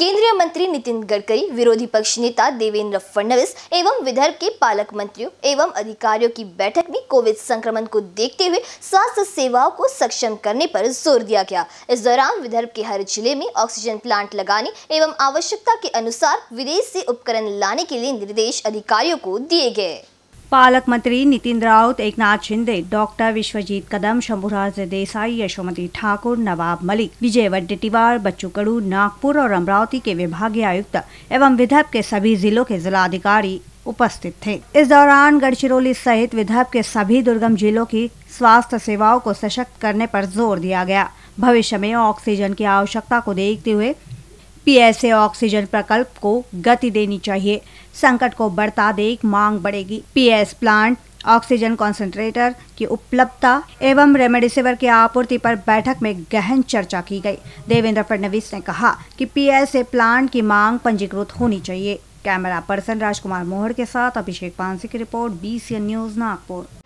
केंद्रीय मंत्री नितिन गडकरी विरोधी पक्ष नेता देवेंद्र फडणवीस एवं विदर्भ के पालक मंत्रियों एवं अधिकारियों की बैठक में कोविड संक्रमण को देखते हुए स्वास्थ्य सेवाओं को सक्षम करने पर जोर दिया गया इस दौरान विदर्भ के हर जिले में ऑक्सीजन प्लांट लगाने एवं आवश्यकता के अनुसार विदेश से उपकरण लाने के लिए निर्देश अधिकारियों को दिए गए पालक नितिन राउत एक एकनाथ शिंदे डॉक्टर विश्वजीत कदम शंभुराज देसाई यशोमती ठाकुर नवाब मलिक विजय वड्डेटीवार बच्चू कड़ू नागपुर और अमरावती के विभागीय आयुक्त एवं विदर्भ के सभी जिलों के जिलाधिकारी उपस्थित थे इस दौरान गढ़चिरौली सहित विदर्भ के सभी दुर्गम जिलों की स्वास्थ्य सेवाओं को सशक्त करने पर जोर दिया गया भविष्य में ऑक्सीजन की आवश्यकता को देखते हुए पीएसए ऑक्सीजन प्रकल्प को गति देनी चाहिए संकट को बढ़ता देख मांग बढ़ेगी पीएस प्लांट ऑक्सीजन कॉन्सेंट्रेटर की उपलब्धता एवं रेमडेसिविर की आपूर्ति पर बैठक में गहन चर्चा की गई देवेंद्र फडणवीस ने कहा कि पीएसए प्लांट की मांग पंजीकृत होनी चाहिए कैमरा पर्सन राजकुमार मोहर के साथ अभिषेक पांसी की रिपोर्ट बीसीएन न्यूज नागपुर